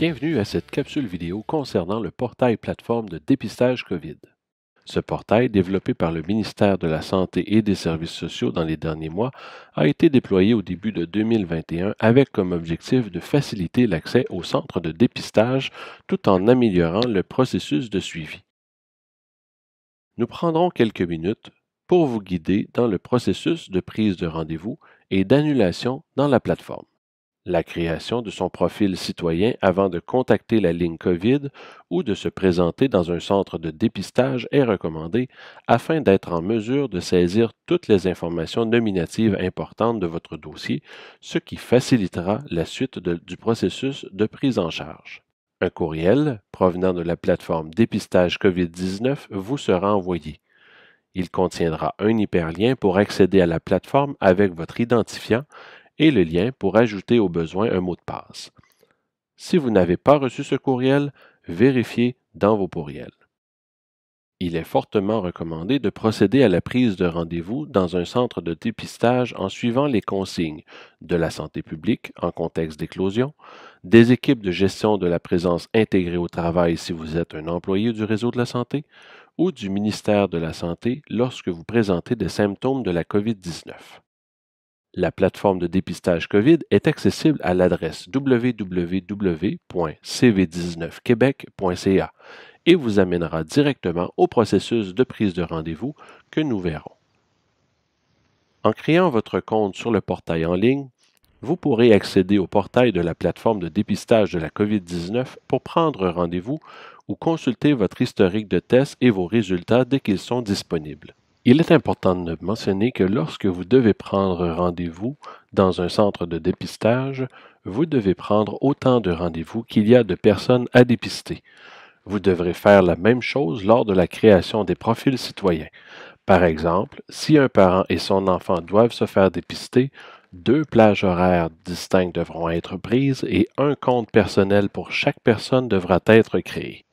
Bienvenue à cette capsule vidéo concernant le portail plateforme de dépistage COVID. Ce portail, développé par le ministère de la Santé et des Services sociaux dans les derniers mois, a été déployé au début de 2021 avec comme objectif de faciliter l'accès aux centres de dépistage tout en améliorant le processus de suivi. Nous prendrons quelques minutes pour vous guider dans le processus de prise de rendez-vous et d'annulation dans la plateforme la création de son profil citoyen avant de contacter la ligne COVID ou de se présenter dans un centre de dépistage est recommandée afin d'être en mesure de saisir toutes les informations nominatives importantes de votre dossier, ce qui facilitera la suite du processus de prise en charge. Un courriel provenant de la plateforme dépistage COVID-19 vous sera envoyé. Il contiendra un hyperlien pour accéder à la plateforme avec votre identifiant et le lien pour ajouter au besoin un mot de passe. Si vous n'avez pas reçu ce courriel, vérifiez dans vos courriels. Il est fortement recommandé de procéder à la prise de rendez-vous dans un centre de dépistage en suivant les consignes de la santé publique en contexte d'éclosion, des équipes de gestion de la présence intégrée au travail si vous êtes un employé du réseau de la santé, ou du ministère de la Santé lorsque vous présentez des symptômes de la COVID-19. La plateforme de dépistage COVID est accessible à l'adresse www.cv19quebec.ca et vous amènera directement au processus de prise de rendez-vous que nous verrons. En créant votre compte sur le portail en ligne, vous pourrez accéder au portail de la plateforme de dépistage de la COVID-19 pour prendre rendez-vous ou consulter votre historique de tests et vos résultats dès qu'ils sont disponibles. Il est important de mentionner que lorsque vous devez prendre rendez-vous dans un centre de dépistage, vous devez prendre autant de rendez-vous qu'il y a de personnes à dépister. Vous devrez faire la même chose lors de la création des profils citoyens. Par exemple, si un parent et son enfant doivent se faire dépister, deux plages horaires distinctes devront être prises et un compte personnel pour chaque personne devra être créé.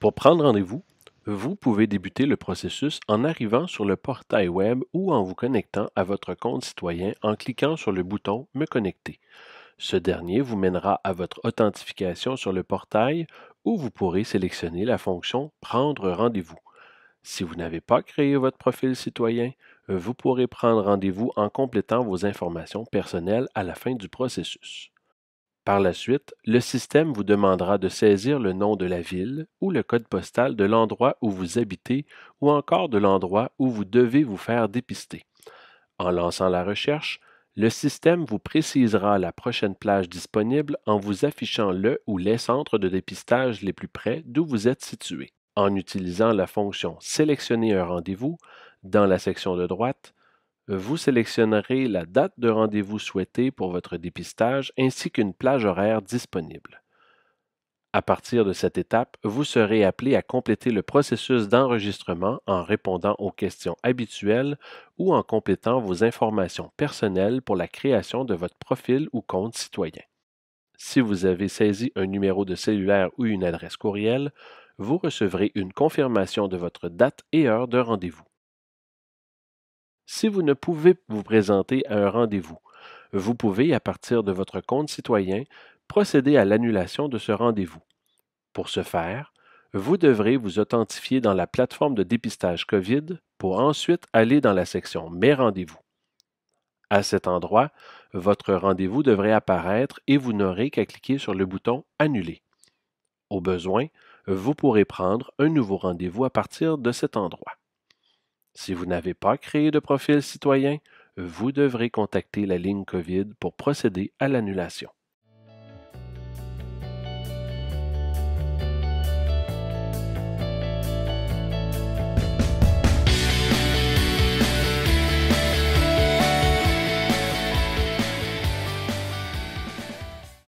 Pour prendre rendez-vous, vous pouvez débuter le processus en arrivant sur le portail Web ou en vous connectant à votre compte citoyen en cliquant sur le bouton Me connecter. Ce dernier vous mènera à votre authentification sur le portail où vous pourrez sélectionner la fonction Prendre rendez-vous. Si vous n'avez pas créé votre profil citoyen, vous pourrez prendre rendez-vous en complétant vos informations personnelles à la fin du processus. Par la suite, le système vous demandera de saisir le nom de la ville ou le code postal de l'endroit où vous habitez ou encore de l'endroit où vous devez vous faire dépister. En lançant la recherche, le système vous précisera la prochaine plage disponible en vous affichant le ou les centres de dépistage les plus près d'où vous êtes situé. En utilisant la fonction Sélectionner un rendez-vous, dans la section de droite, vous sélectionnerez la date de rendez-vous souhaitée pour votre dépistage ainsi qu'une plage horaire disponible. À partir de cette étape, vous serez appelé à compléter le processus d'enregistrement en répondant aux questions habituelles ou en complétant vos informations personnelles pour la création de votre profil ou compte citoyen. Si vous avez saisi un numéro de cellulaire ou une adresse courriel, vous recevrez une confirmation de votre date et heure de rendez-vous. Si vous ne pouvez vous présenter à un rendez-vous, vous pouvez, à partir de votre compte citoyen, procéder à l'annulation de ce rendez-vous. Pour ce faire, vous devrez vous authentifier dans la plateforme de dépistage COVID pour ensuite aller dans la section Mes rendez-vous. À cet endroit, votre rendez-vous devrait apparaître et vous n'aurez qu'à cliquer sur le bouton Annuler. Au besoin, vous pourrez prendre un nouveau rendez-vous à partir de cet endroit. Si vous n'avez pas créé de profil citoyen, vous devrez contacter la ligne COVID pour procéder à l'annulation.